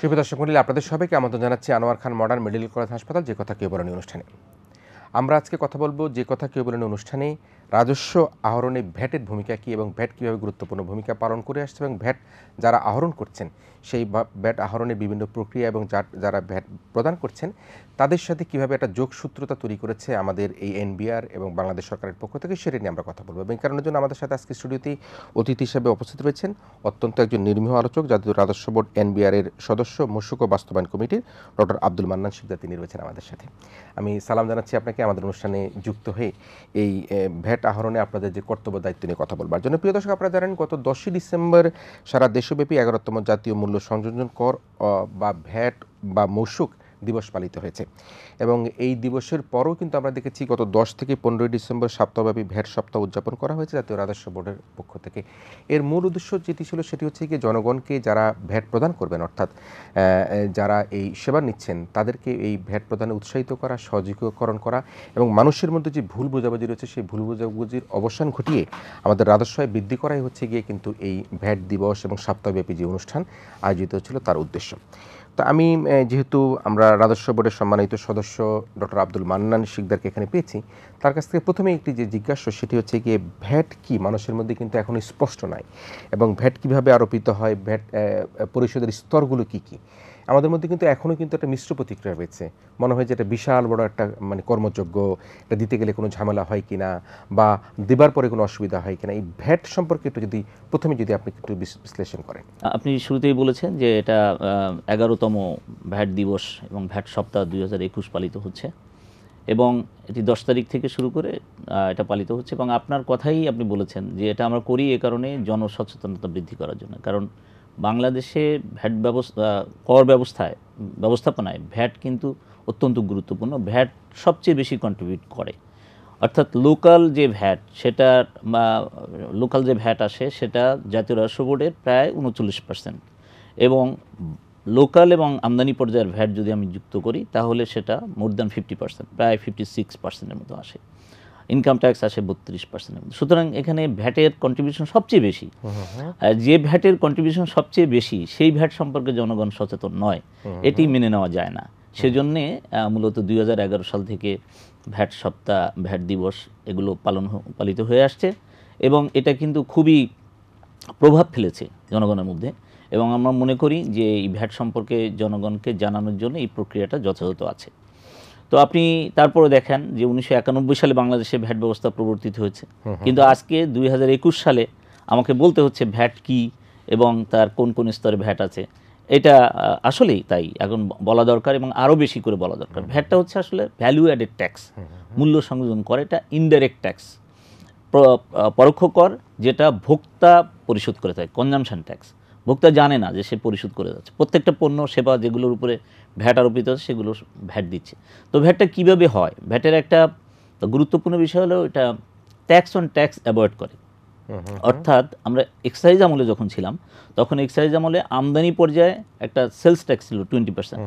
শুভ দর্শক মন্ডলী আপনাদের সবাইকে আমন্ত্রণ জানাচ্ছি Anwar Khan modern medical college হাসপাতাল যে কথা কেউ বলেনি অনুষ্ঠানে আমরা আজকে কথা বলবো যে কথা কেউ বলেনি অনুষ্ঠানে রাজস্ব আহরণে ভ্যাটের ভূমিকা কী এবং ভ্যাট কীভাবে গুরুত্বপূর্ণ ভূমিকা পালন করে আসছে এবং ভ্যাট যারা আহরণ করছেন সেই ভ্যাট আহরণের বিভিন্ন প্রক্রিয়া এবং যারা ভ্যাট প্রদান করছেন তাদের সাথে কিভাবে একটা যোগসূত্রতা তৈরি করেছে আমাদের এই এনবিআর এবং বাংলাদেশ সরকারের পক্ষ থেকে সেটা নিয়ে আমরা কথা বলবো এবং কারণের জন্য আমাদের সাথে আজকে স্টুডিওতে অতিথি হিসেবে উপস্থিত রয়েছেন অত্যন্ত একজন নির্মীহ আলোচক জাতীয় রাজস্ব বোর্ড এর সদস্য মূসুক বাস্তবায়ন কমিটির ডক্টর আব্দুল মান্নান শিকদার তিনি রয়েছেন আমাদের সাথে আমি সালাম জানাচ্ছি আপনাকে আমাদের অনুষ্ঠানে যুক্ত হয়ে এই ভ্যাট আহরণে আপনাদের যে কর্তব্য দায়িত্ব নিয়ে কথা বলবার জন্য প্রিয় দর্শক আপনারা জানেন গত দশই ডিসেম্বর সারা দেশব্যাপী এগারোতম জাতীয় মূল্য সংযোজন কর বা ভ্যাট বা মৌসুক দিবস পালিত হয়েছে এবং এই দিবসের পরও কিন্তু আমরা দেখেছি গত দশ থেকে পনেরোই ডিসেম্বর সপ্তাহব্যাপী ভ্যাট সপ্তাহ উদযাপন করা হয়েছে জাতীয় রাজস্ব বোর্ডের পক্ষ থেকে এর মূল উদ্দেশ্য যেটি ছিল সেটি হচ্ছে কি জনগণকে যারা ভ্যাট প্রদান করবেন অর্থাৎ যারা এই সেবা নিচ্ছেন তাদেরকে এই ভ্যাট প্রদানে উৎসাহিত করা সহযোগীকরণ করা এবং মানুষের মধ্যে যে ভুল বোঝাবুঝি রয়েছে সেই ভুল বোঝাবুঝির অবসান ঘটিয়ে আমাদের আয় বৃদ্ধি করাই হচ্ছে গিয়ে কিন্তু এই ভ্যাট দিবস এবং সপ্তাহব্যাপী যে অনুষ্ঠান আয়োজিত হচ্ছিল তার উদ্দেশ্য তো আমি যেহেতু আমরা রাজস্ব বোর্ডের সম্মানিত সদস্য ডক্টর আব্দুল মান্নান শিকদারকে এখানে পেয়েছি তার কাছ থেকে প্রথমে একটি যে জিজ্ঞাসা সেটি হচ্ছে গিয়ে ভ্যাট কি মানুষের মধ্যে কিন্তু এখন স্পষ্ট নাই এবং ভ্যাট কিভাবে আরোপিত হয় ভ্যাট পরিষদের স্তরগুলো কি কী আমাদের মধ্যে কিন্তু এখনও কিন্তু একটা মিশ্র প্রতিক্রিয়া রয়েছে মনে হয় যে এটা বিশাল বড় একটা মানে কর্মযোগ্য এটা দিতে গেলে কোনো ঝামেলা হয় কি না বা দেবার পরে কোনো অসুবিধা হয় কিনা এই ভ্যাট সম্পর্কে একটু যদি প্রথমে যদি আপনি একটু বিশ্লেষণ করেন আপনি শুরুতেই বলেছেন যে এটা এগারোতম ভ্যাট দিবস এবং ভ্যাট সপ্তাহ দুই পালিত হচ্ছে এবং এটি দশ তারিখ থেকে শুরু করে এটা পালিত হচ্ছে এবং আপনার কথাই আপনি বলেছেন যে এটা আমরা করি এ কারণে জনসচেতনতা বৃদ্ধি করার জন্য কারণ বাংলাদেশে ভ্যাট ব্যবস্থা কর ব্যবস্থায় ব্যবস্থাপনায় ভ্যাট কিন্তু অত্যন্ত গুরুত্বপূর্ণ ভ্যাট সবচেয়ে বেশি কন্ট্রিবিউট করে অর্থাৎ লোকাল যে ভ্যাট সেটা লোকাল যে ভ্যাট আসে সেটা জাতীয় রাজস্ব বোর্ডের প্রায় উনচল্লিশ পার্সেন্ট এবং লোকাল এবং আমদানি পর্যায়ের ভ্যাট যদি আমি যুক্ত করি তাহলে সেটা মোর দ্যান ফিফটি পার্সেন্ট প্রায় ফিফটি সিক্স পার্সেন্টের মতো আসে ইনকাম ট্যাক্স আসে বত্রিশ পার্সেন্টের মধ্যে সুতরাং এখানে ভ্যাটের কন্ট্রিবিউশন সবচেয়ে বেশি আর যে ভ্যাটের কন্ট্রিবিউশন সবচেয়ে বেশি সেই ভ্যাট সম্পর্কে জনগণ সচেতন নয় এটি মেনে নেওয়া যায় না সেজন্যে মূলত দুই সাল থেকে ভ্যাট সপ্তাহ ভ্যাট দিবস এগুলো পালন পালিত হয়ে আসছে এবং এটা কিন্তু খুবই প্রভাব ফেলেছে জনগণের মধ্যে এবং আমরা মনে করি যে এই ভ্যাট সম্পর্কে জনগণকে জানানোর জন্য এই প্রক্রিয়াটা যথাযথ আছে তো আপনি তারপরে দেখেন যে উনিশশো সালে বাংলাদেশে ভ্যাট ব্যবস্থা প্রবর্তিত হয়েছে কিন্তু আজকে দুই সালে আমাকে বলতে হচ্ছে ভ্যাট কি এবং তার কোন কোন স্তরে ভ্যাট আছে এটা আসলেই তাই এখন বলা দরকার এবং আরও বেশি করে বলা দরকার ভ্যাটটা হচ্ছে আসলে ভ্যালু অ্যাডেড ট্যাক্স মূল্য সংযোজন করে এটা ইনডাইরেক্ট ট্যাক্স পরোক্ষ কর যেটা ভোক্তা পরিশোধ করে থাকে কনজামশন ট্যাক্স ভোক্তা জানে না যে সে পরিশোধ করে যাচ্ছে প্রত্যেকটা পণ্য সেবা যেগুলোর উপরে ভ্যাট আরোপিত আছে সেগুলো ভ্যাট দিচ্ছে তো ভ্যাটটা কিভাবে হয় ভ্যাটের একটা গুরুত্বপূর্ণ বিষয় হলো এটা ট্যাক্স অন ট্যাক্স অ্যাভয়েড করে অর্থাৎ আমরা এক্সাইজ আমলে যখন ছিলাম তখন এক্সাইজ আমলে আমদানি পর্যায়ে একটা সেলস ট্যাক্স ছিল টোয়েন্টি পার্সেন্ট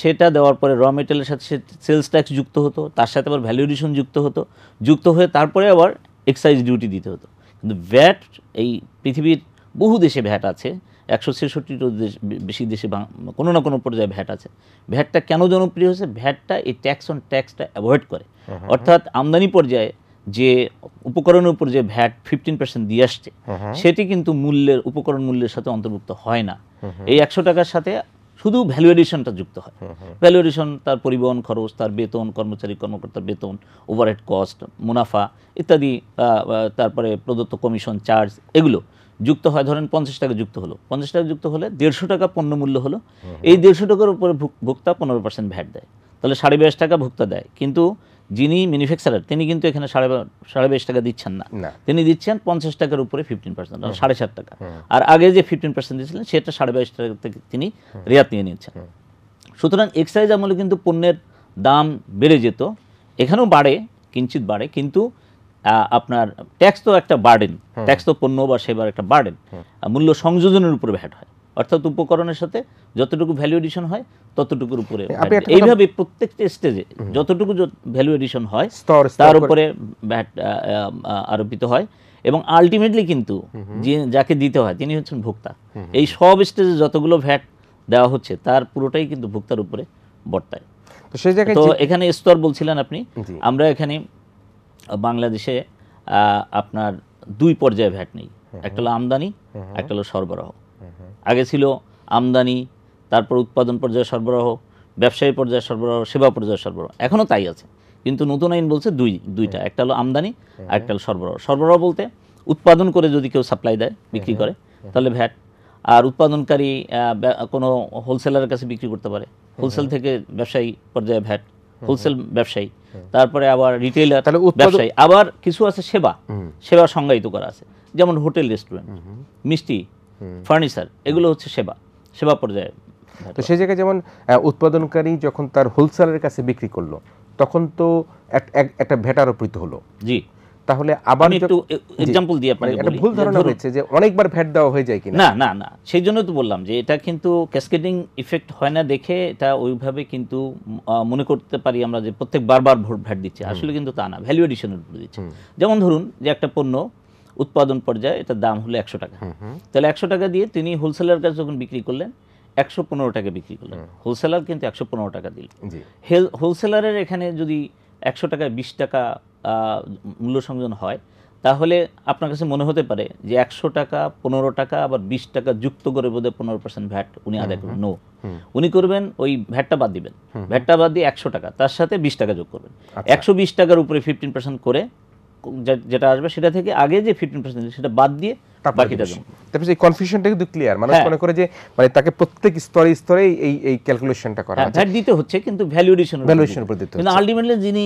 সেটা দেওয়ার পরে র মেটেরিয়ালের সাথে সেলস ট্যাক্স যুক্ত হতো তার সাথে আবার ভ্যালুয়েশন যুক্ত হতো যুক্ত হয়ে তারপরে আবার এক্সাইজ ডিউটি দিতে হতো কিন্তু ভ্যাট এই পৃথিবীর বহু দেশে ভ্যাট আছে একশো ছেষট্টির দেশ বেশি দেশে কোনো না কোনো পর্যায়ে ভ্যাট আছে ভ্যাটটা কেন জনপ্রিয় হয়েছে ভ্যাটটা এই ট্যাক্স অন ট্যাক্সটা অ্যাভয়েড করে uh-huh. অর্থাৎ আমদানি পর্যায়ে যে উপকরণের উপর যে ভ্যাট ফিফটিন পার্সেন্ট দিয়ে আসছে uh-huh. সেটি কিন্তু মূল্যের উপকরণ মূল্যের সাথে অন্তর্ভুক্ত হয় না uh-huh. এই একশো টাকার সাথে শুধু ভ্যালু এডিশনটা যুক্ত হয় ভ্যালু এডিশন তার পরিবহন খরচ তার বেতন কর্মচারী কর্মকর্তার বেতন ওভারহেড কস্ট মুনাফা ইত্যাদি তারপরে প্রদত্ত কমিশন চার্জ এগুলো যুক্ত হয় ধরেন পঞ্চাশ টাকা যুক্ত হলো পঞ্চাশ টাকা যুক্ত হলে দেড়শো টাকা পণ্য মূল্য হলো এই দেড়শো টাকার উপরে ভোক্তা পনেরো পার্সেন্ট ভ্যাট দেয় তাহলে সাড়ে বাইশ টাকা ভোক্তা দেয় কিন্তু যিনি ম্যানুফ্যাকচারার তিনি কিন্তু এখানে সাড়ে সাড়ে বাইশ টাকা দিচ্ছেন না তিনি দিচ্ছেন পঞ্চাশ টাকার উপরে ফিফটিন পার্সেন্ট সাড়ে সাত টাকা আর আগে যে ফিফটিন পার্সেন্ট দিয়েছিলেন সেটা সাড়ে বাইশ টাকা থেকে তিনি রেয়াত নিয়ে নিচ্ছেন সুতরাং এক্সাইজ আমলে কিন্তু পণ্যের দাম বেড়ে যেত এখানেও বাড়ে কিঞ্চিত বাড়ে কিন্তু আপনার ট্যাক্স তো একটা বার্ডেন ট্যাক্স তো পণ্য বা সেবার একটা বার্ডেন মূল্য সংযোজনের উপরে ভ্যাট হয় অর্থাৎ উপকরণের সাথে যতটুকু ভ্যালু এডিশন হয় ততটুকুর উপরে এইভাবে প্রত্যেকটা স্টেজে যতটুকু ভ্যালু এডিশন হয় তার উপরে ভ্যাট আরোপিত হয় এবং আলটিমেটলি কিন্তু যে যাকে দিতে হয় তিনি হচ্ছেন ভোক্তা এই সব স্টেজে যতগুলো ভ্যাট দেওয়া হচ্ছে তার পুরোটাই কিন্তু ভোক্তার উপরে বর্তায় তো তো এখানে স্তর বলছিলেন আপনি আমরা এখানে বাংলাদেশে আপনার দুই পর্যায়ে ভ্যাট নেই হ্যাঁ, একটা হ্যাঁ। হলো আমদানি হ্যাঁ, একটা হলো সরবরাহ আগে ছিল আমদানি তারপর উৎপাদন পর্যায়ে সরবরাহ ব্যবসায়ী পর্যায়ে সরবরাহ সেবা পর্যায়ে সরবরাহ এখনও তাই আছে কিন্তু নতুন আইন বলছে দুই দুইটা একটা হলো আমদানি আর একটা হলো সরবরাহ সরবরাহ বলতে উৎপাদন করে যদি কেউ সাপ্লাই দেয় বিক্রি করে তাহলে ভ্যাট আর উৎপাদনকারী কোনো হোলসেলারের কাছে বিক্রি করতে পারে হোলসেল থেকে ব্যবসায়ী পর্যায়ে ভ্যাট হোলসেল ব্যবসায়ী হ্যাঁ। তারপরে আবার রিটেলার ব্যবসায়ী আবার কিছু আছে সেবা সেবা সংজ্ঞায়িত করা আছে যেমন হোটেল রেস্টুরেন্ট মিষ্টি ফার্নিচার এগুলো হচ্ছে সেবা সেবা পর্যায়ে তো সেই জায়গায় যেমন উৎপাদনকারী যখন তার হোলসেলারের কাছে বিক্রি করলো তখন তো একটা ভেটারোপিত হলো জি তাহলে আবার একটু এক্সাম্পল দিয়ে আপনাকে মানে একটা ভুল ধারণা হয়েছে যে অনেকবার ভ্যাট দেওয়া হয়ে যায় কিনা না না না সেই জন্য তো বললাম যে এটা কিন্তু ক্যাসকেডিং ইফেক্ট হয় না দেখে এটা ওইভাবে কিন্তু মনে করতে পারি আমরা যে প্রত্যেক বারবার ভোট ভ্যাট দিচ্ছে আসলে কিন্তু তা না ভ্যালু এডিশনের উপরে দিচ্ছে যেমন ধরুন যে একটা পণ্য উৎপাদন পর্যায়ে এটার দাম হলো একশো টাকা তাহলে একশো টাকা দিয়ে তিনি হোলসেলার কাছে যখন বিক্রি করলেন একশো পনেরো টাকা বিক্রি করলেন হোলসেলার কিন্তু একশো পনেরো টাকা দিল হোলসেলারের এখানে যদি একশো টাকায় বিশ টাকা মূল্য সংযোজন হয় তাহলে আপনার কাছে মনে হতে পারে যে একশো টাকা পনেরো টাকা আবার বিশ টাকা যুক্ত করে বোধহয় পনেরো পার্সেন্ট ভ্যাট উনি আদায় করবেন নো উনি করবেন ওই ভ্যাটটা বাদ দিবেন ভ্যাটটা বাদ দিয়ে একশো টাকা তার সাথে বিশ টাকা যোগ করবেন আচ্ছা। একশো বিশ টাকার উপরে ফিফটিন পার্সেন্ট করে যেটা আসবে সেটা থেকে আগে যে ফিফটিন পার্সেন্ট সেটা বাদ দিয়ে বাকিটা তারপরে এই কনফিউশনটা কিন্তু ক্লিয়ার মানুষ মনে করে যে মানে তাকে প্রত্যেক স্তরে স্তরে এই এই ক্যালকুলেশনটা করা হ্যাঁ, দিতে হচ্ছে কিন্তু ভ্যালুয়েশন ভ্যালুয়েশন উপর দিতে কিন্তু আলটিমেটলি যিনি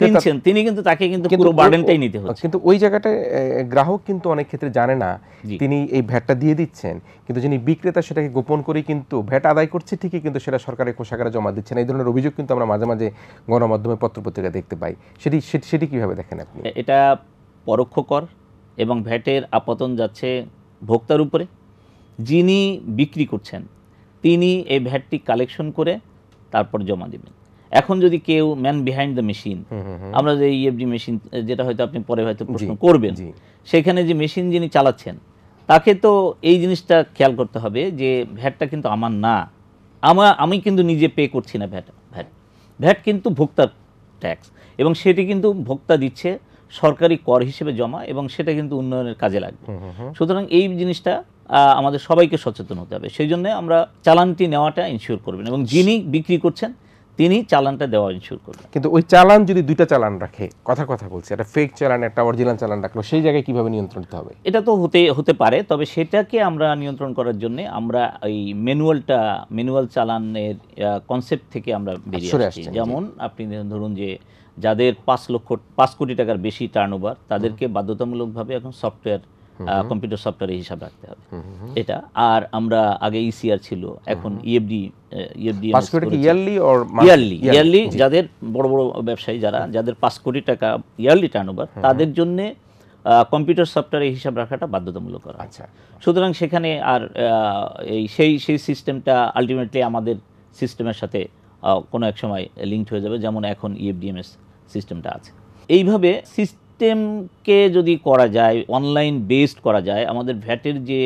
কিনছেন তিনি কিন্তু তাকে কিন্তু পুরো বার্ডেনটাই নিতে হচ্ছে কিন্তু ওই গ্রাহক কিন্তু অনেক ক্ষেত্রে জানে না তিনি এই ভ্যাটটা দিয়ে দিচ্ছেন কিন্তু যিনি বিক্রেতা সেটাকে গোপন করে কিন্তু ভ্যাট আদায় করছে ঠিকই কিন্তু সেটা সরকারের কোষাগারে জমা দিচ্ছেন এই ধরনের অভিযোগ কিন্তু আমরা মাঝে মাঝে গণমাধ্যমে পত্রিকা দেখতে পাই সেটি সেটি কিভাবে দেখেন আপনি এটা পরোক্ষ কর এবং ভ্যাটের আপতন যাচ্ছে ভোক্তার উপরে যিনি বিক্রি করছেন তিনি এই ভ্যাটটি কালেকশন করে তারপর জমা দেবেন এখন যদি কেউ ম্যান বিহাইন্ড দ্য মেশিন আমরা যে ইএফডি e মেশিন যেটা হয়তো আপনি পরে হয়তো প্রশ্ন করবেন সেখানে যে মেশিন যিনি চালাচ্ছেন তাকে তো এই জিনিসটা খেয়াল করতে হবে যে ভ্যাটটা কিন্তু আমার না আমার আমি কিন্তু নিজে পে করছি না ভ্যাট ভ্যাট ভ্যাট কিন্তু ভোক্তার ট্যাক্স এবং সেটি কিন্তু ভোক্তা দিচ্ছে সরকারি কর হিসেবে জমা এবং সেটা কিন্তু উন্নয়নের কাজে লাগবে সুতরাং এই জিনিসটা আমাদের সবাইকে সচেতন হতে হবে সেই জন্য আমরা চালানটি নেওয়াটা ইনশিওর করবেন এবং যিনি বিক্রি করছেন তিনি চালানটা দেওয়া ইনশিওর করবেন কিন্তু ওই চালান যদি দুইটা চালান রাখে কথা কথা বলছি একটা ফেক চালান একটা অরিজিনাল চালান রাখলো সেই জায়গায় কিভাবে নিয়ন্ত্রণ করতে হবে এটা তো হতে হতে পারে তবে সেটাকে আমরা নিয়ন্ত্রণ করার জন্য আমরা এই ম্যানুয়ালটা ম্যানুয়াল চালানের কনসেপ্ট থেকে আমরা বেরিয়ে আসছি যেমন আপনি ধরুন যে যাদের পাঁচ লক্ষ পাঁচ কোটি টাকার বেশি টার্ন ওভার তাদেরকে বাধ্যতামূলকভাবে এখন সফটওয়্যার কম্পিউটার সফটওয়্যারের হিসাব রাখতে হবে এটা আর আমরা আগে ইসিআর e ছিল এখন EFD EFD yearly yearly yearly যাদের বড় বড় ব্যবসায়ী যারা যাদের পাঁচ কোটি টাকা ইয়ারলি টার্ন ওভার তাদের জন্য কম্পিউটার সফটওয়্যারের হিসাব রাখাটা বাধ্যতামূলক করা আচ্ছা সুতরাং সেখানে আর এই সেই সেই সিস্টেমটা আলটিমেটলি আমাদের সিস্টেমের সাথে কোনো এক সময় লিঙ্কড হয়ে যাবে যেমন এখন ইএফডিএমএস e সিস্টেমটা আছে এইভাবে সিস্টেমকে যদি করা যায় অনলাইন বেসড করা যায় আমাদের ভ্যাটের যে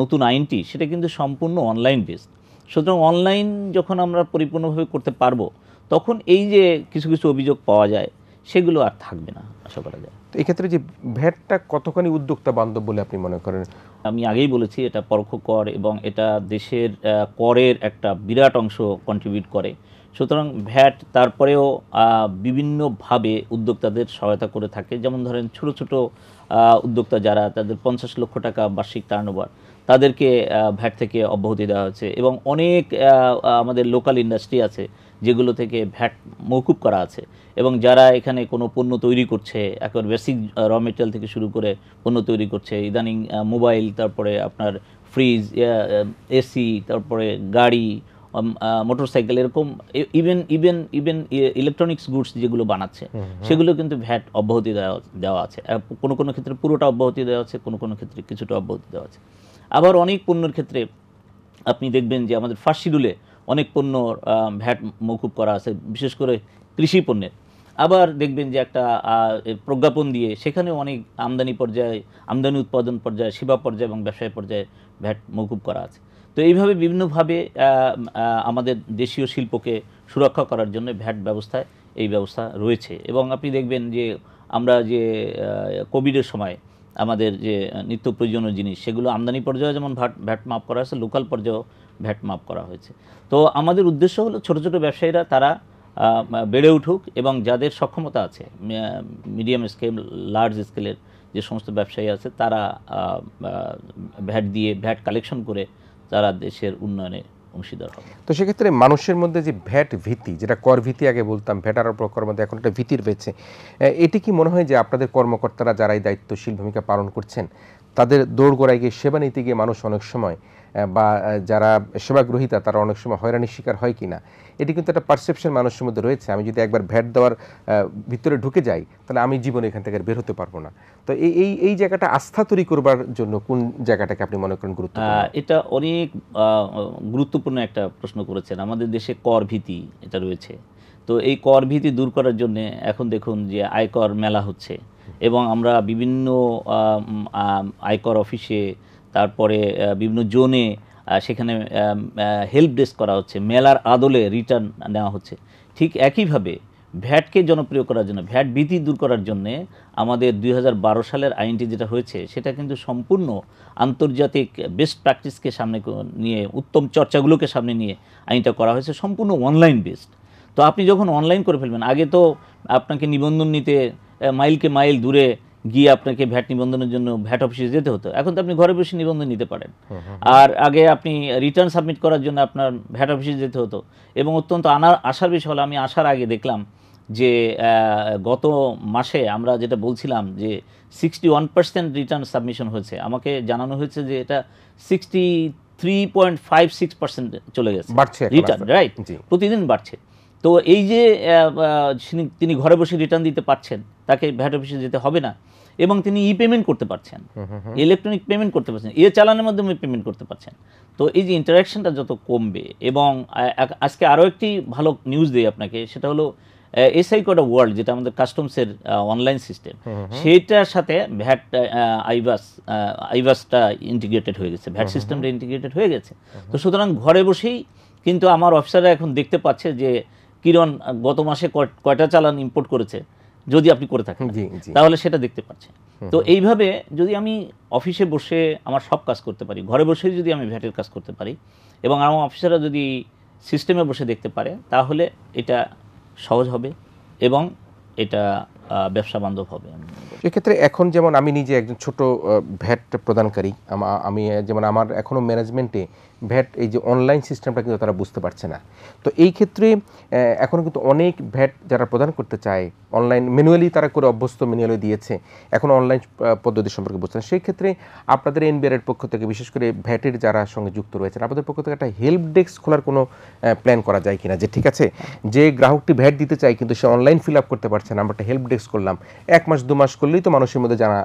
নতুন আইনটি সেটা কিন্তু সম্পূর্ণ অনলাইন বেসড সুতরাং অনলাইন যখন আমরা পরিপূর্ণভাবে করতে পারবো তখন এই যে কিছু কিছু অভিযোগ পাওয়া যায় সেগুলো আর থাকবে না আশা করা যায় তো এক্ষেত্রে যে ভ্যাটটা কতখানি উদ্যোক্তা বান্ধব বলে আপনি মনে করেন আমি আগেই বলেছি এটা পরোক্ষ কর এবং এটা দেশের করের একটা বিরাট অংশ কন্ট্রিবিউট করে সুতরাং ভ্যাট তারপরেও বিভিন্নভাবে উদ্যোক্তাদের সহায়তা করে থাকে যেমন ধরেন ছোট ছোট উদ্যোক্তা যারা তাদের পঞ্চাশ লক্ষ টাকা বার্ষিক টার্নওভার তাদেরকে ভ্যাট থেকে অব্যাহতি দেওয়া হয়েছে এবং অনেক আমাদের লোকাল ইন্ডাস্ট্রি আছে যেগুলো থেকে ভ্যাট মৌকুব করা আছে এবং যারা এখানে কোনো পণ্য তৈরি করছে এখন বেসিক র মেটেরিয়াল থেকে শুরু করে পণ্য তৈরি করছে ইদানিং মোবাইল তারপরে আপনার ফ্রিজ এসি তারপরে গাড়ি মোটরসাইকেল এরকম even even even electronics goods যেগুলো বানাচ্ছে সেগুলো কিন্তু ভ্যাট অব্যাহতি দেওয়া দেওয়া আছে কোনো কোনো ক্ষেত্রে পুরোটা অব্যাহতি দেওয়া আছে কোনো কোনো ক্ষেত্রে কিছুটা অব্যাহতি দেওয়া আছে আবার অনেক পণ্যের ক্ষেত্রে আপনি দেখবেন যে আমাদের ফার্স্ট শিডিউলে অনেক পণ্য ভ্যাট মকুব করা আছে বিশেষ করে কৃষি পণ্যের আবার দেখবেন যে একটা প্রজ্ঞাপন দিয়ে সেখানে অনেক আমদানি পর্যায়ে আমদানি উৎপাদন পর্যায়ে সেবা পর্যায়ে এবং ব্যবসায় পর্যায়ে ভ্যাট মকুব করা আছে তো এইভাবে বিভিন্নভাবে আমাদের দেশীয় শিল্পকে সুরক্ষা করার জন্য ভ্যাট ব্যবস্থায় এই ব্যবস্থা রয়েছে এবং আপনি দেখবেন যে আমরা যে কোভিডের সময় আমাদের যে নিত্য প্রয়োজনীয় জিনিস সেগুলো আমদানি পর্যায়ে যেমন ভ্যাট ভ্যাট মাপ করা হয়েছে লোকাল পর্যায়েও ভ্যাট মাপ করা হয়েছে তো আমাদের উদ্দেশ্য হলো ছোটো ছোটো ব্যবসায়ীরা তারা বেড়ে উঠুক এবং যাদের সক্ষমতা আছে মিডিয়াম স্কেল লার্জ স্কেলের যে সমস্ত ব্যবসায়ী আছে তারা ভ্যাট দিয়ে ভ্যাট কালেকশন করে তারা দেশের উন্নয়নে অংশীদার হবে তো সেক্ষেত্রে মানুষের মধ্যে যে ভ্যাট ভীতি যেটা কর ভীতি আগে বলতাম ভ্যাট আরোপ কর মধ্যে এখন একটা ভীতির রয়েছে এটি কি মনে হয় যে আপনাদের কর্মকর্তারা যারাই দায়িত্বশীল ভূমিকা পালন করছেন তাদের দৌড় গোড়ায় গিয়ে সেবা নিতে গিয়ে মানুষ অনেক সময় বা যারা সেবাগ্রহীতা তারা অনেক সময় হয়রানির শিকার হয় কি না এটি কিন্তু একটা পারসেপশন মানুষের মধ্যে রয়েছে আমি যদি একবার ভ্যাট দেওয়ার ভিতরে ঢুকে যাই তাহলে আমি জীবনে এখান থেকে বের হতে পারবো না তো এই এই এই জায়গাটা আস্থা তৈরি করবার জন্য কোন জায়গাটাকে আপনি মনে করেন গুরুত্ব এটা অনেক গুরুত্বপূর্ণ একটা প্রশ্ন করেছেন আমাদের দেশে কর ভীতি এটা রয়েছে তো এই কর ভীতি দূর করার জন্য এখন দেখুন যে আয়কর মেলা হচ্ছে এবং আমরা বিভিন্ন আয়কর অফিসে তারপরে বিভিন্ন জোনে সেখানে হেল্প ডেস্ক করা হচ্ছে মেলার আদলে রিটার্ন নেওয়া হচ্ছে ঠিক একইভাবে ভ্যাটকে জনপ্রিয় করার জন্য ভ্যাট ভীতি দূর করার জন্যে আমাদের দুই সালের আইনটি যেটা হয়েছে সেটা কিন্তু সম্পূর্ণ আন্তর্জাতিক বেস্ট প্র্যাকটিসকে সামনে নিয়ে উত্তম চর্চাগুলোকে সামনে নিয়ে আইনটা করা হয়েছে সম্পূর্ণ অনলাইন বেসড তো আপনি যখন অনলাইন করে ফেলবেন আগে তো আপনাকে নিবন্ধন নিতে মাইলকে মাইল দূরে গিয়ে আপনাকে ভ্যাট নিবন্ধনের জন্য ভ্যাট অফিসে যেতে হতো এখন তো আপনি ঘরে বসে নিবন্ধন নিতে পারেন আর আগে আপনি রিটার্ন সাবমিট করার জন্য আপনার ভ্যাট অফিসে যেতে হতো এবং অত্যন্ত আনার আসার বিষয় হলো আমি আসার আগে দেখলাম যে গত মাসে আমরা যেটা বলছিলাম যে sixty one percent return submission হয়েছে আমাকে জানানো হয়েছে যে এটা sixty three point five six percent চলে গেছে বাড়ছে রিটার্ন রাইট প্রতিদিন বাড়ছে তো এই যে তিনি ঘরে বসে রিটার্ন দিতে পারছেন তাকে ভ্যাট অফিসে যেতে হবে না এবং তিনি ই পেমেন্ট করতে পারছেন ইলেকট্রনিক পেমেন্ট করতে পারছেন ইয়ে চালানোর মাধ্যমে পেমেন্ট করতে পারছেন তো এই যে ইন্টারাকশনটা যত কমবে এবং আজকে আরও একটি ভালো নিউজ দিই আপনাকে সেটা হলো এসআই কোড ওয়ার্ল্ড যেটা আমাদের কাস্টমসের অনলাইন সিস্টেম সেটার সাথে ভ্যাট আইভাস আইভাসটা ইন্টিগ্রেটেড হয়ে গেছে ভ্যাট সিস্টেমটা ইন্টিগ্রেটেড হয়ে গেছে তো সুতরাং ঘরে বসেই কিন্তু আমার অফিসাররা এখন দেখতে পাচ্ছে যে কিরণ গত মাসে কয়টা চালান ইম্পোর্ট করেছে যদি আপনি করে থাকেন তাহলে সেটা দেখতে পাচ্ছেন তো এইভাবে যদি আমি অফিসে বসে আমার সব কাজ করতে পারি ঘরে বসে যদি আমি ভ্যাটের কাজ করতে পারি এবং আমার অফিসাররা যদি সিস্টেমে বসে দেখতে পারে তাহলে এটা সহজ হবে এবং এটা ব্যবসা বান্ধব হবে এক্ষেত্রে এখন যেমন আমি নিজে একজন ছোট ভ্যাট প্রদানকারী আমি যেমন আমার এখনও ম্যানেজমেন্টে ভ্যাট এই যে অনলাইন সিস্টেমটা কিন্তু তারা বুঝতে পারছে না তো এই ক্ষেত্রে এখনও কিন্তু অনেক ভ্যাট যারা প্রদান করতে চায় অনলাইন ম্যানুয়ালি তারা করে অভ্যস্ত ম্যানুয়ালি দিয়েছে এখন অনলাইন পদ্ধতি সম্পর্কে বুঝতে সেই ক্ষেত্রে আপনাদের এনবিআরের পক্ষ থেকে বিশেষ করে ভ্যাটের যারা সঙ্গে যুক্ত রয়েছেন আপনাদের পক্ষ থেকে একটা হেল্প ডেস্ক খোলার কোনো প্ল্যান করা যায় কিনা যে ঠিক আছে যে গ্রাহকটি ভ্যাট দিতে চায় কিন্তু সে অনলাইন ফিল আপ করতে পারছে না আমরা একটা হেল্প ডেস্ক টেক্স করলাম এক মাস দু মাস করলেই তো মানুষের মধ্যে জানা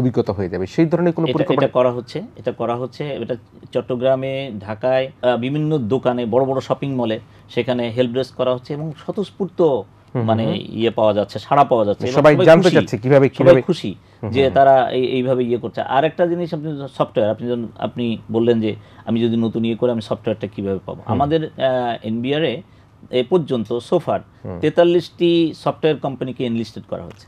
অভিজ্ঞতা হয়ে যাবে সেই ধরনের কোনো পরিকল্পনা করা হচ্ছে এটা করা হচ্ছে এটা চট্টগ্রামে ঢাকায় বিভিন্ন দোকানে বড় বড় শপিং মলে সেখানে হেল্প ডেস্ক করা হচ্ছে এবং স্বতঃস্ফূর্ত মানে ইয়ে পাওয়া যাচ্ছে সাড়া পাওয়া যাচ্ছে সবাই জানতে চাচ্ছে কিভাবে কিভাবে খুশি যে তারা এইভাবে ইয়ে করছে আর একটা জিনিস আপনি সফটওয়্যার আপনি আপনি বললেন যে আমি যদি নতুন ইয়ে করে আমি সফটওয়্যারটা কিভাবে পাবো আমাদের এনবিআরে এ পর্যন্ত সোফার তেতাল্লিশটি সফটওয়্যার কোম্পানিকে এনলিস্টেড করা হচ্ছে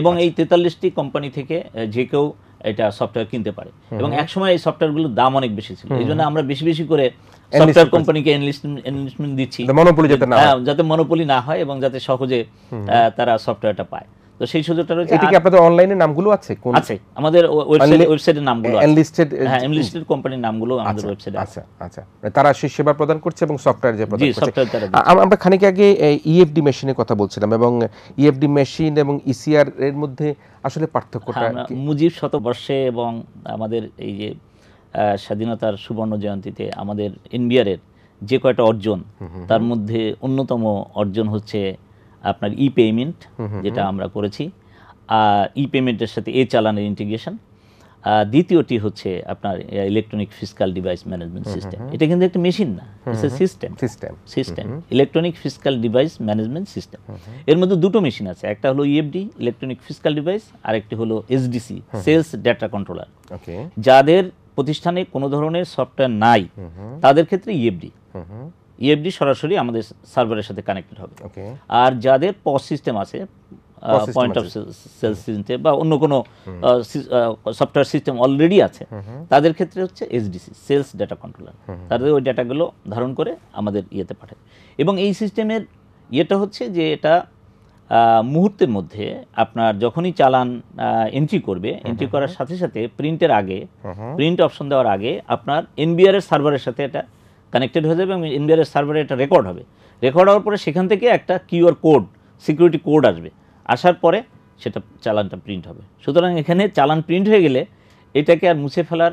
এবং আচ্ছা। এই তেতাল্লিশটি কোম্পানি থেকে যে কেউ এটা সফটওয়্যার কিনতে পারে এবং একসময় এই সফটওয়্যারগুলোর দাম অনেক বেশি ছিল এই জন্য আমরা বেশি বেশি করে সফটওয়্যার কোম্পানিকে এনলিস্টমেন্ট দিচ্ছি যাতে মনোপলি হ্যাঁ, না হয় এবং যাতে সহজে তারা সফটওয়্যারটা পায় তো সেই সুযোগটা রয়েছে এটা কি আপনাদের অনলাইনে নামগুলো আছে কোন আছে আমাদের ওয়েবসাইট ওয়েবসাইটের নামগুলো আছে এনলিস্টেড হ্যাঁ এনলিস্টেড কোম্পানির নামগুলো আমাদের ওয়েবসাইটে আচ্ছা, আছে আচ্ছা আচ্ছা মানে তারা সেই সেবা প্রদান করছে এবং সফটওয়্যার যে প্রদান করছে আমরা খানিক আগে ইএফডি মেশিনের e কথা বলছিলাম এবং ইএফডি e মেশিন এবং ইসিআর e এর মধ্যে আসলে পার্থক্যটা হ্যাঁ, মুজিব শতবর্ষে এবং আমাদের এই যে স্বাধীনতার সুবর্ণ জয়ন্তীতে আমাদের এর যে কয়টা অর্জন তার মধ্যে অন্যতম অর্জন হচ্ছে আপনার ই পেমেন্ট যেটা আমরা করেছি আর ই পেমেন্টের সাথে এ চালানের ইন্টিগ্রেশন দ্বিতীয়টি হচ্ছে আপনার electronic physical device management system এটা কিন্তু একটা মেশিন না system system system electronic physical device management system এর মধ্যে দুটো মেশিন আছে একটা হলো ইএফডি ইলেকট্রনিক ফিজিক্যাল ডিভাইস আর একটি হলো এসডিসি সেলস ডেটা কন্ট্রোলার যাদের প্রতিষ্ঠানে কোনো ধরনের সফটওয়্যার নাই তাদের ক্ষেত্রে ইএফডি e ইএফডি e সরাসরি আমাদের সার্ভারের সাথে কানেক্টেড হবে আর যাদের পস সিস্টেম আছে পয়েন্ট অফ সেল সিস্টেম বা অন্য কোনো সফটওয়্যার সিস্টেম অলরেডি আছে তাদের ক্ষেত্রে হচ্ছে এসডিসি সেলস ডেটা কন্ট্রোলার তাদের ওই ডেটাগুলো ধারণ করে আমাদের ইয়েতে e পাঠায় এবং এই সিস্টেমের ইয়েটা হচ্ছে যে এটা মুহূর্তের মধ্যে আপনার যখনই চালান এন্ট্রি করবে এন্ট্রি করার সাথে সাথে প্রিন্টের আগে প্রিন্ট অপশন দেওয়ার আগে আপনার এনবিআর এর সার্ভারের সাথে এটা কানেক্টেড হয়ে যাবে এবং ইন্ডিয়ার সার্ভারে এটা রেকর্ড হবে রেকর্ড হওয়ার পরে সেখান থেকে একটা কিউআর কোড সিকিউরিটি কোড আসবে আসার পরে সেটা চালানটা প্রিন্ট হবে সুতরাং এখানে চালান প্রিন্ট হয়ে গেলে এটাকে আর মুছে ফেলার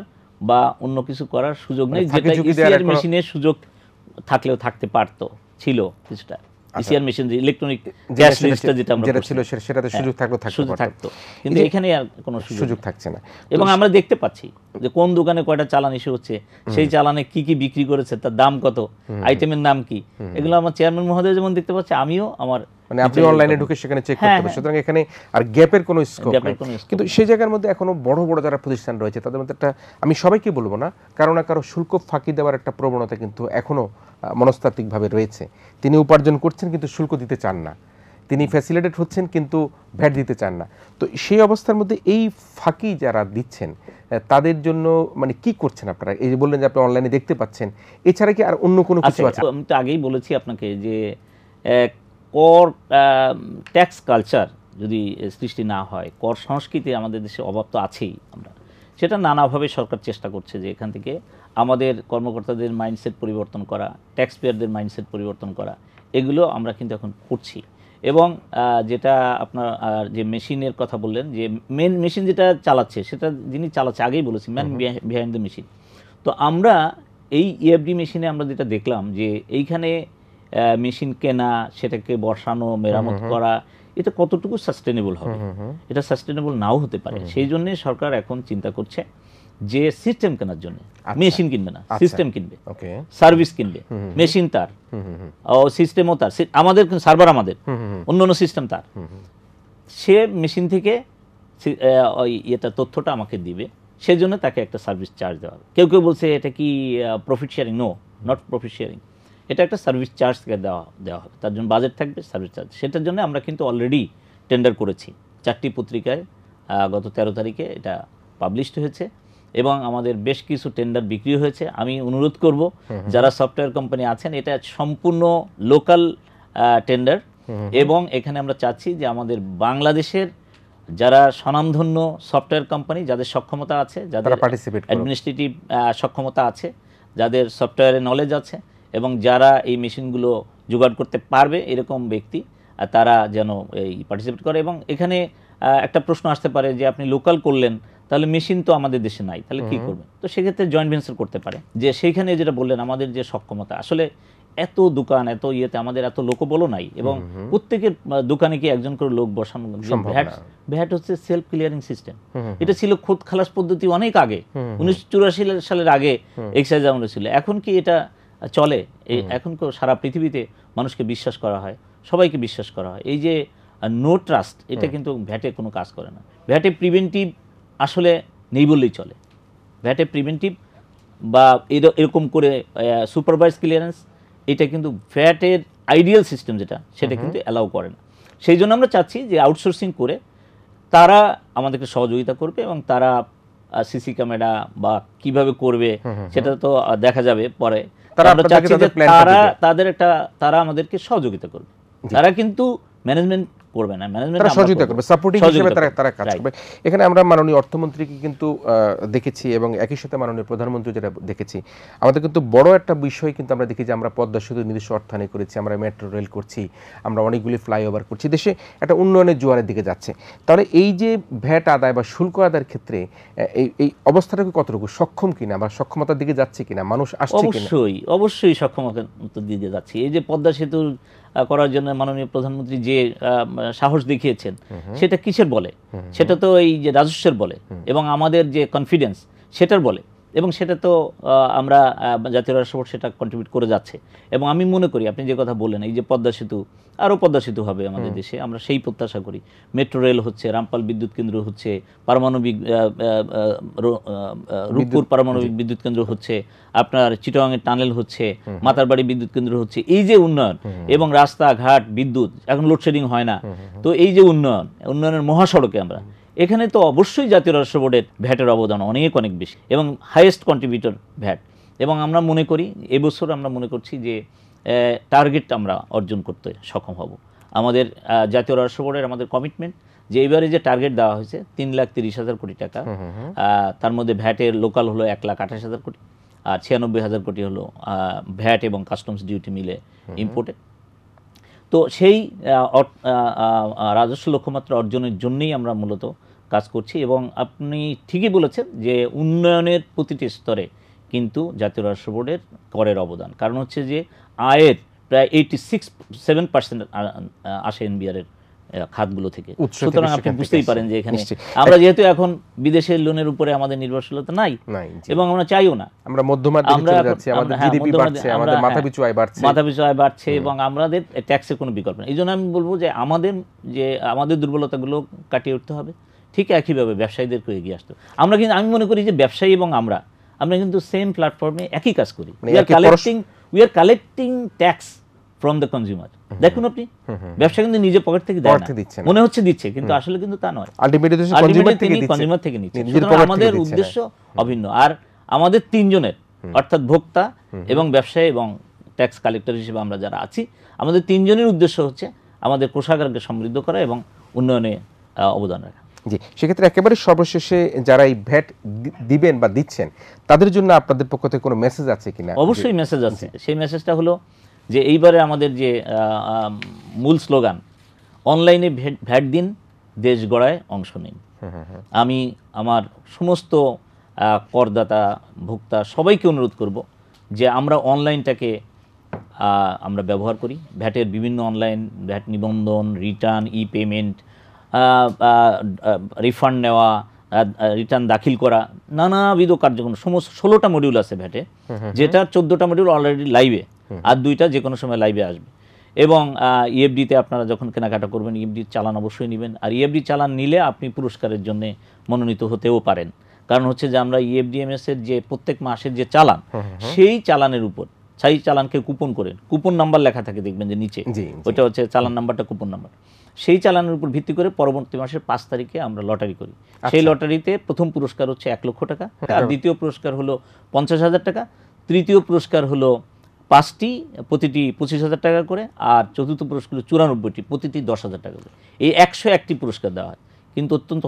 বা অন্য কিছু করার সুযোগ মানে নেই যেটা মেশিনের সুযোগ থাকলেও থাকতে পারতো ছিল কিছুটা ECR machine electronic cash register যেটা আমরা যেটা ছিল সেটাতে হ্যাঁ, সুযোগ থাকতো সুযোগ থাকতো কিন্তু এখানে আর কোনো সুযোগ থাকছে না এবং আমরা দেখতে পাচ্ছি যে কোন দোকানে কয়টা চালান ইস্যু হচ্ছে সেই চালানে কি কি বিক্রি করেছে তার দাম কত আইটেমের নাম কি এগুলো আমার চেয়ারম্যান মহোদয় যেমন দেখতে পাচ্ছি আমিও আমার মানে আপনি অনলাইনে ঢুকে সেখানে চেক হ্যাঁ, করতে পারবেন হ্যাঁ। সুতরাং এখানে আর গ্যাপের কোনো স্কোপ নেই কিন্তু সেই জায়গার মধ্যে এখনো বড় বড় যারা প্রতিষ্ঠান রয়েছে তাদের মধ্যে একটা আমি সবাইকে বলবো না কারণ না কারো শুল্ক ফাঁকি দেওয়ার একটা প্রবণতা কিন্তু এখনো মনস্তাত্ত্বিকভাবে রয়েছে তিনি উপার্জন করছেন কিন্তু শুল্ক দিতে চান না তিনি ফ্যাসিলেটেড হচ্ছেন কিন্তু ভ্যাট দিতে চান না তো সেই অবস্থার মধ্যে এই ফাঁকি যারা দিচ্ছেন তাদের জন্য মানে কি করছেন আপনারা এই যে বললেন যে আপনি অনলাইনে দেখতে পাচ্ছেন এছাড়া কি আর অন্য কোনো কিছু আচ্ছা, আছে আমি তো আগেই বলেছি আপনাকে যে কর ট্যাক্স কালচার যদি সৃষ্টি না হয় কর সংস্কৃতি আমাদের দেশে অভাব তো আছেই আমরা সেটা নানাভাবে সরকার চেষ্টা করছে যে এখান থেকে আমাদের কর্মকর্তাদের মাইন্ডসেট পরিবর্তন করা ট্যাক্স পেয়ারদের মাইন্ডসেট পরিবর্তন করা এগুলো আমরা কিন্তু এখন করছি এবং যেটা আপনার যে মেশিনের কথা বললেন যে মেন মেশিন যেটা চালাচ্ছে সেটা যিনি চালাচ্ছে আগেই বলেছি ম্যান বিহাইন্ড দ্য মেশিন তো আমরা এই ইএফডি e মেশিনে আমরা যেটা দেখলাম যে এইখানে মেশিন কেনা সেটাকে বসানো মেরামত করা এটা কতটুকু সাস্টেনেবল হবে এটা সাস্টেনেবল নাও হতে পারে সেই জন্য সরকার এখন চিন্তা করছে যে সিস্টেম কেনার জন্য মেশিন আচ্ছা। কিনবে না সিস্টেম আচ্ছা। কিনবে সার্ভিস কিনবে মেশিন তার ও সিস্টেমও তার আমাদের সার্ভার আমাদের অন্য অন্য সিস্টেম তার সে মেশিন থেকে ওই এটা তথ্যটা আমাকে দিবে সেজন্য তাকে একটা সার্ভিস চার্জ দেওয়া হবে কেউ কেউ বলছে এটা কি profit sharing no not profit sharing এটা একটা সার্ভিস চার্জকে দেওয়া দেওয়া হবে তার জন্য বাজেট থাকবে সার্ভিস চার্জ সেটার জন্য আমরা কিন্তু অলরেডি টেন্ডার করেছি চারটি পত্রিকায় গত ১৩ তারিখে এটা পাবলিশড হয়েছে এবং আমাদের বেশ কিছু টেন্ডার বিক্রি হয়েছে আমি অনুরোধ করব যারা সফটওয়্যার কোম্পানি আছেন এটা সম্পূর্ণ লোকাল টেন্ডার এবং এখানে আমরা চাচ্ছি যে আমাদের বাংলাদেশের যারা স্বনামধন্য সফটওয়্যার কোম্পানি যাদের সক্ষমতা আছে যাদের অ্যাডমিনিস্ট্রেটিভ সক্ষমতা আছে যাদের সফটওয়্যারে নলেজ আছে এবং যারা এই মেশিনগুলো জোগাড় করতে পারবে এরকম ব্যক্তি তারা যেন এই পার্টিসিপেট করে এবং এখানে একটা প্রশ্ন আসতে পারে যে আপনি লোকাল করলেন তাহলে মেশিন তো আমাদের দেশে নাই তাহলে কি করবেন তো সেক্ষেত্রে জয়েন্ট ভেঞ্চার করতে পারে যে সেইখানে যেটা বললেন আমাদের যে সক্ষমতা আসলে এত দোকান এত ইয়েতে আমাদের এত লোক বলো নাই এবং প্রত্যেকের দোকানে কি একজন করে লোক বসানো ভ্যাট ভ্যাট হচ্ছে সেলফ ক্লিয়ারিং সিস্টেম এটা ছিল খোদ খালাস পদ্ধতি অনেক আগে উনিশশো সালের আগে এক্সাইজ আমরা ছিল এখন কি এটা চলে এই এখন সারা পৃথিবীতে মানুষকে বিশ্বাস করা হয় সবাইকে বিশ্বাস করা হয় এই যে নো ট্রাস্ট এটা কিন্তু ভ্যাটে কোনো কাজ করে না ভ্যাটে প্রিভেন্টিভ আসলে নেই বললেই চলে ভ্যাটে প্রিভেন্টিভ বা এরকম করে সুপারভাইজ ক্লিয়ারেন্স এটা কিন্তু ভ্যাটের আইডিয়াল সিস্টেম যেটা সেটা কিন্তু অ্যালাউ করে না সেই জন্য আমরা চাচ্ছি যে আউটসোর্সিং করে তারা আমাদেরকে সহযোগিতা করবে এবং তারা সিসি ক্যামেরা বা কিভাবে করবে সেটা তো দেখা যাবে পরে তারা তাদের একটা তারা আমাদেরকে সহযোগিতা করবে তারা কিন্তু ম্যানেজমেন্ট করবে ম্যানেজমেন্ট সহযোগিতা সাপোর্টিং হিসেবে তারা তারা কাজ করবে এখানে আমরা অর্থমন্ত্রীকে কিন্তু দেখেছি এবং একই সাথে প্রধানমন্ত্রী যেটা দেখেছি আমাদের কিন্তু বড় একটা বিষয় কিন্তু আমরা দেখি যে আমরা পদ্মা সেতু করেছি আমরা মেট্রো রেল করছি আমরা অনেকগুলি ফ্লাইওভার করছি দেশে একটা উন্নয়নের জোয়ারের দিকে যাচ্ছে তাহলে এই যে ভ্যাট আদায় বা শুল্ক আদায়ের ক্ষেত্রে এই এই অবস্থাটাকে কতটুকু সক্ষম কিনা বা সক্ষমতার দিকে যাচ্ছে কিনা মানুষ আসছে কিনা অবশ্যই অবশ্যই সক্ষমতার দিকে যাচ্ছে এই যে পদ্মা সেতুর করার জন্য মাননীয় প্রধানমন্ত্রী যে সাহস দেখিয়েছেন সেটা কিসের বলে সেটা তো এই যে রাজস্বের বলে এবং আমাদের যে কনফিডেন্স সেটার বলে এবং সেটা তো আমরা জাতীয় রাষ্ট্রপট সেটা কন্ট্রিবিউট করে যাচ্ছে এবং আমি মনে করি আপনি যে কথা বললেন এই যে পদ্মা সেতু আরও পদ্মা সেতু হবে আমাদের দেশে আমরা সেই প্রত্যাশা করি মেট্রো রেল হচ্ছে রামপাল বিদ্যুৎ কেন্দ্র হচ্ছে পারমাণবিক রূপপুর পারমাণবিক বিদ্যুৎ কেন্দ্র হচ্ছে আপনার চিটাংয়ের টানেল হচ্ছে মাতারবাড়ি বিদ্যুৎ কেন্দ্র হচ্ছে এই যে উন্নয়ন এবং রাস্তাঘাট বিদ্যুৎ এখন লোডশেডিং হয় না তো এই যে উন্নয়ন উন্নয়নের মহাসড়কে আমরা এখানে তো অবশ্যই জাতীয় রাষ্ট্র বোর্ডের ভ্যাটের অবদান অনেক অনেক বেশি এবং হাইয়েস্ট কন্ট্রিবিউটর ভ্যাট এবং আমরা মনে করি এবছর আমরা মনে করছি যে টার্গেট আমরা অর্জন করতে সক্ষম হব আমাদের জাতীয় রাষ্ট্র বোর্ডের আমাদের কমিটমেন্ট যে এবারে যে টার্গেট দেওয়া হয়েছে তিন লাখ তিরিশ হাজার কোটি টাকা তার মধ্যে ভ্যাটের লোকাল হলো এক লাখ আঠাশ হাজার কোটি আর ছিয়ানব্বই হাজার কোটি হলো ভ্যাট এবং কাস্টমস ডিউটি মিলে ইম্পোর্টেড তো সেই রাজস্ব লক্ষ্যমাত্রা অর্জনের জন্যই আমরা মূলত কাজ করছি এবং আপনি ঠিকই বলেছেন যে উন্নয়নের প্রতিটি স্তরে কিন্তু জাতীয় রাষ্ট্র বোর্ডের করের অবদান কারণ হচ্ছে যে আয়ের প্রায় এইটি সিক্স সেভেন পার্সেন্ট আসে এনবিআরের খাতগুলো থেকে সুতরাং আপনি বুঝতেই পারেন যে এখানে আমরা যেহেতু এখন বিদেশের লোনের উপরে আমাদের নির্ভরশীলতা নাই এবং আমরা চাইও না আমরা মধ্যমার চলে যাচ্ছি আমাদের হ্যাঁ, জিডিপি বাড়ছে আমাদের হ্যাঁ, মাথাপিছু আয় বাড়ছে মাথাপিছু আয় বাড়ছে এবং আমাদের ট্যাক্সের কোনো বিকল্প নেই এই জন্য আমি বলবো যে আমাদের যে আমাদের দুর্বলতাগুলো কাটিয়ে উঠতে হবে ঠিক একইভাবে ব্যবসায়ীদেরকে এগিয়ে আসতো আমরা কিন্তু আমি মনে করি যে ব্যবসায়ী এবং আমরা আমরা কিন্তু সেম প্ল্যাটফর্মে একই কাজ করি we are collecting tax from the consumer দেখুন আপনি ব্যবসা কিন্তু নিজের পকেট থেকে দেয় না মনে হচ্ছে দিচ্ছে কিন্তু আসলে কিন্তু তা নয় থেকে কনজিউমার থেকে নিচ্ছে আমাদের উদ্দেশ্য অভিন্ন আর আমাদের তিনজনের অর্থাৎ ভোক্তা এবং ব্যবসায়ী এবং ট্যাক্স কালেক্টর হিসেবে আমরা যারা আছি আমাদের তিনজনের উদ্দেশ্য হচ্ছে আমাদের কোষাগারকে সমৃদ্ধ করা এবং উন্নয়নে অবদান রাখা জি সেক্ষেত্রে একেবারে সর্বশেষে যারা এই ভ্যাট দিবেন বা দিচ্ছেন তাদের জন্য আপনাদের পক্ষ থেকে কোনো মেসেজ আছে কিনা অবশ্যই মেসেজ আছে সেই মেসেজটা হলো যে এইবারে আমাদের যে মূল স্লোগান অনলাইনে ভ্যাট দিন দেশ গড়ায় অংশ নিন হ্যাঁ, হ্যাঁ, হ্যাঁ। আমি আমার সমস্ত করদাতা ভোক্তা সবাইকে অনুরোধ করব যে আমরা অনলাইনটাকে আমরা ব্যবহার করি ভ্যাটের বিভিন্ন অনলাইন ভ্যাট নিবন্ধন রিটার্ন ই পেমেন্ট রিফান্ড নেওয়া রিটার্ন দাখিল করা নানাবিধ কার্যক্রম সমস্ত ষোলোটা মডিউল আছে ভ্যাটে যেটা চোদ্দোটা মডিউল অলরেডি লাইভে আর দুইটা যে কোনো সময় লাইভে আসবে এবং ইএফডিতে আপনারা যখন কেনাকাটা করবেন ইএফডি চালান অবশ্যই নেবেন আর ইএফডি চালান নিলে আপনি পুরস্কারের জন্য মনোনীত হতেও পারেন কারণ হচ্ছে যে আমরা ইএফডিএমএস এর যে প্রত্যেক মাসের যে চালান সেই চালানের উপর চাই চালানকে কুপন করেন কুপন নাম্বার লেখা থাকে দেখবেন যে নিচে ওইটা হচ্ছে চালান নাম্বারটা কুপন নাম্বার সেই চালানের উপর ভিত্তি করে পরবর্তী মাসের পাঁচ তারিখে আমরা লটারি করি আচ্ছা। সেই লটারিতে প্রথম পুরস্কার হচ্ছে এক লক্ষ টাকা আর দ্বিতীয় পুরস্কার হলো পঞ্চাশ হাজার টাকা তৃতীয় পুরস্কার হলো পাঁচটি প্রতিটি পঁচিশ হাজার টাকা করে আর চতুর্থ পুরস্কার চুরানব্বইটি প্রতিটি দশ হাজার টাকা করে এই একশো একটি পুরস্কার দেওয়া হয় কিন্তু অত্যন্ত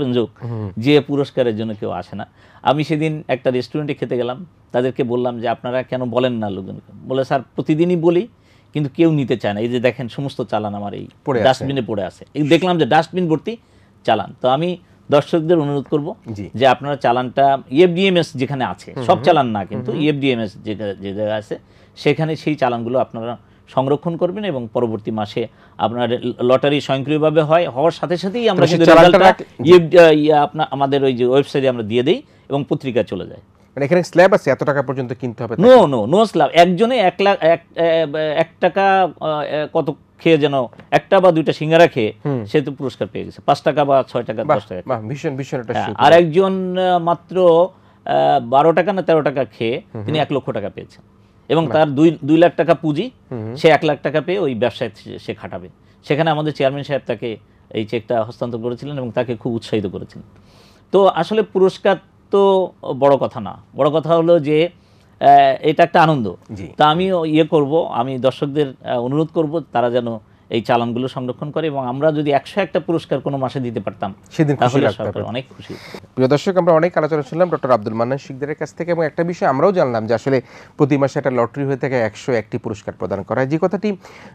ব্যঞ্জক যে পুরস্কারের জন্য কেউ আসে না আমি সেদিন একটা রেস্টুরেন্টে খেতে গেলাম তাদেরকে বললাম যে আপনারা কেন বলেন না লোকজনকে বলে স্যার প্রতিদিনই বলি কিন্তু কেউ নিতে চায় না এই যে দেখেন সমস্ত চালান আমার এই ডাস্টবিনে পড়ে আছে এই দেখলাম যে ডাস্টবিন ভর্তি চালান তো আমি দর্শকদের অনুরোধ করব যে আপনারা চালানটা ইএফডিএমএস e যেখানে আছে সব চালান না কিন্তু ইএফডিএমএস যে জায়গায় আছে সেখানে সেই চালানগুলো আপনারা সংরক্ষণ করবেন এবং পরবর্তী মাসে আপনার লটারি স্বয়ংক্রিয়ভাবে হয় হওয়ার সাথে সাথেই আমরা ইয়ে, ইয়ে আপনার আমাদের ওই যে ওয়েবসাইটে আমরা দিয়ে দিই এবং পত্রিকা চলে যায় মানে আছে এত কত খেয়ে যেন একটা বা দুইটা সিঙ্গারা খেয়ে সে তো পুরস্কার পাঁচ টাকা বা ছয় টাকা টাকা ভীষণ ভীষণ হ্যাঁ, আর একজন মাত্র বারো টাকা না তেরো টাকা খেয়ে তিনি এক লক্ষ টাকা পেয়েছেন এবং তার দুই দুই লাখ টাকা পুঁজি সে এক লাখ টাকা পেয়ে ওই ব্যবসায় সে খাটাবে সেখানে আমাদের চেয়ারম্যান সাহেব তাকে এই চেকটা হস্তান্তর করেছিলেন এবং তাকে খুব উৎসাহিত করেছিলেন তো আসলে পুরস্কার তো বড় কথা না বড় কথা হলো যে এটা একটা আনন্দ তা আমি ইয়ে করব আমি দর্শকদের অনুরোধ করব তারা যেন এই চালানগুলো সংরক্ষণ করে এবং আমরা যদি একশো একটা পুরস্কার কোনো মাসে দিতে পারতাম সেদিন অনেক খুশি প্রিয় দর্শক আমরা অনেক আলোচনা শুনলাম ডক্টর আব্দুল মান্নান শিকদারের কাছ থেকে এবং একটা বিষয় আমরাও জানলাম যে আসলে প্রতি মাসে একটা লটারি হয়ে থাকে একশো একটি পুরস্কার প্রদান করা হয় যে কথাটি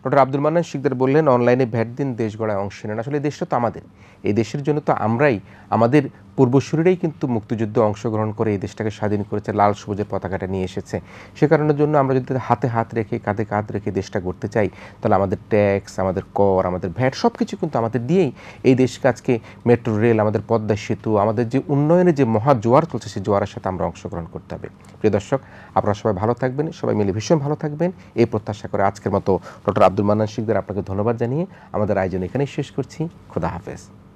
ডক্টর আব্দুল মান্নান শিকদার বললেন অনলাইনে ভ্যাট দিন দেশ গড়ায় অংশ নেন আসলে দেশটা তো আমাদের এই দেশের জন্য তো আমরাই আমাদের পূর্বসূরিরাই কিন্তু মুক্তিযুদ্ধে অংশগ্রহণ করে এই দেশটাকে স্বাধীন করেছে লাল সবুজের পতাকাটা নিয়ে এসেছে সে কারণের জন্য আমরা যদি হাতে হাত রেখে কাঁধে কাঁধ রেখে দেশটা করতে চাই তাহলে আমাদের ট্যাক্স আমাদের কর আমাদের ভ্যাট সব কিছু কিন্তু আমাদের দিয়েই এই দেশকে আজকে মেট্রো রেল আমাদের পদ্মা সেতু আমাদের যে উন্নয়নে যে মহা জোয়ার চলছে সেই জোয়ারের সাথে আমরা অংশগ্রহণ করতে হবে প্রিয় দর্শক আপনারা সবাই ভালো থাকবেন সবাই মিলে ভীষণ ভালো থাকবেন এই প্রত্যাশা করে আজকের মতো ডক্টর আব্দুল মান্নান শিখদের আপনাকে ধন্যবাদ জানিয়ে আমাদের আয়োজন এখানেই শেষ করছি খোদা হাফেজ